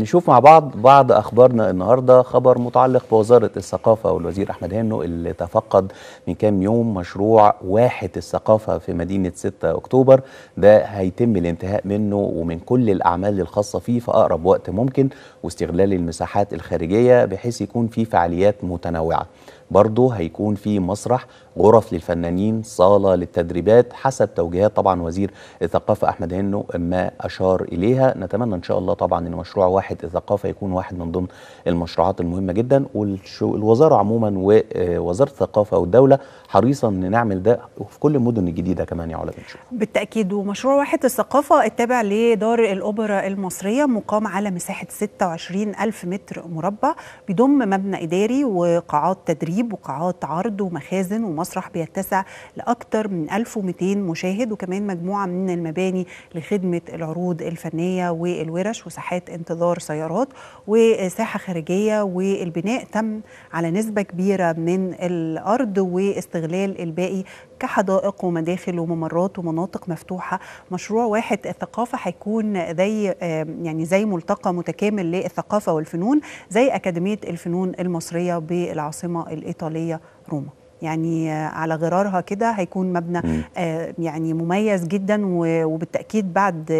نشوف مع بعض بعض اخبارنا النهارده خبر متعلق بوزاره الثقافه والوزير احمد هانو اللي تفقد من كام يوم مشروع واحه الثقافه في مدينه 6 اكتوبر ده هيتم الانتهاء منه ومن كل الاعمال الخاصه فيه في اقرب وقت ممكن واستغلال المساحات الخارجيه بحيث يكون في فعاليات متنوعه برضه هيكون في مسرح غرف للفنانين صالة للتدريبات حسب توجيهات طبعا وزير الثقافة أحمد هنو ما أشار إليها نتمنى إن شاء الله طبعا أن مشروع واحد الثقافة يكون واحد من ضمن المشروعات المهمة جدا والوزارة عموما ووزارة الثقافة والدولة حريصة أن نعمل ده في كل المدن الجديدة كمان يا الله بالتأكيد ومشروع واحد الثقافة التابع لدار الأوبرا المصرية مقام على مساحة 26 ألف متر مربع بيضم مبنى إداري وقاعات تدريب الرهيب وقاعات عرض ومخازن ومسرح بيتسع لأكثر من 1200 مشاهد وكمان مجموعة من المباني لخدمة العروض الفنية والورش وساحات انتظار سيارات وساحة خارجية والبناء تم على نسبة كبيرة من الأرض واستغلال الباقي كحدائق ومداخل وممرات ومناطق مفتوحة مشروع واحد الثقافة هيكون زي يعني زي ملتقى متكامل للثقافة والفنون زي أكاديمية الفنون المصرية بالعاصمة الإسلامية. الإيطالية روما يعني على غرارها كده هيكون مبنى آه، يعني مميز جدا وبالتاكيد بعد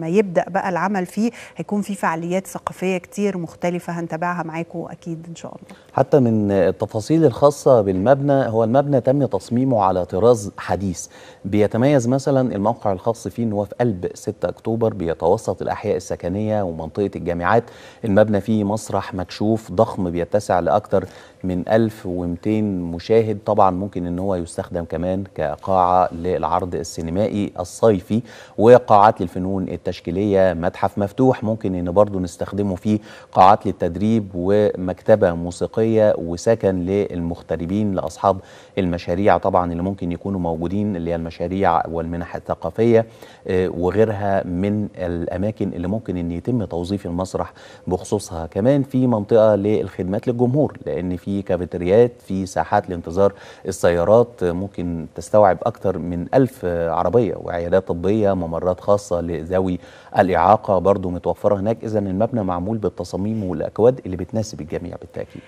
ما يبدا بقى العمل فيه هيكون في فعاليات ثقافيه كتير مختلفه هنتابعها معاكم اكيد ان شاء الله حتى من التفاصيل الخاصه بالمبنى هو المبنى تم تصميمه على طراز حديث بيتميز مثلا الموقع الخاص فيه ان هو في قلب 6 اكتوبر بيتوسط الاحياء السكنيه ومنطقه الجامعات المبنى فيه مسرح مكشوف ضخم بيتسع لاكثر من 1200 مشاهد المشاهد طبعا ممكن ان هو يستخدم كمان كقاعه للعرض السينمائي الصيفي وقاعات للفنون التشكيليه متحف مفتوح ممكن ان برضه نستخدمه فيه قاعات للتدريب ومكتبه موسيقيه وسكن للمغتربين لاصحاب المشاريع طبعا اللي ممكن يكونوا موجودين اللي هي المشاريع والمنح الثقافيه آه، وغيرها من الاماكن اللي ممكن ان يتم توظيف المسرح بخصوصها كمان في منطقه للخدمات للجمهور لان في كافيتريات في ساحات لانتظار انتظار السيارات ممكن تستوعب أكثر من ألف عربية وعيادات طبية ممرات خاصة لذوي الإعاقة برضو متوفرة هناك إذا المبنى معمول بالتصاميم والأكواد اللي بتناسب الجميع بالتأكيد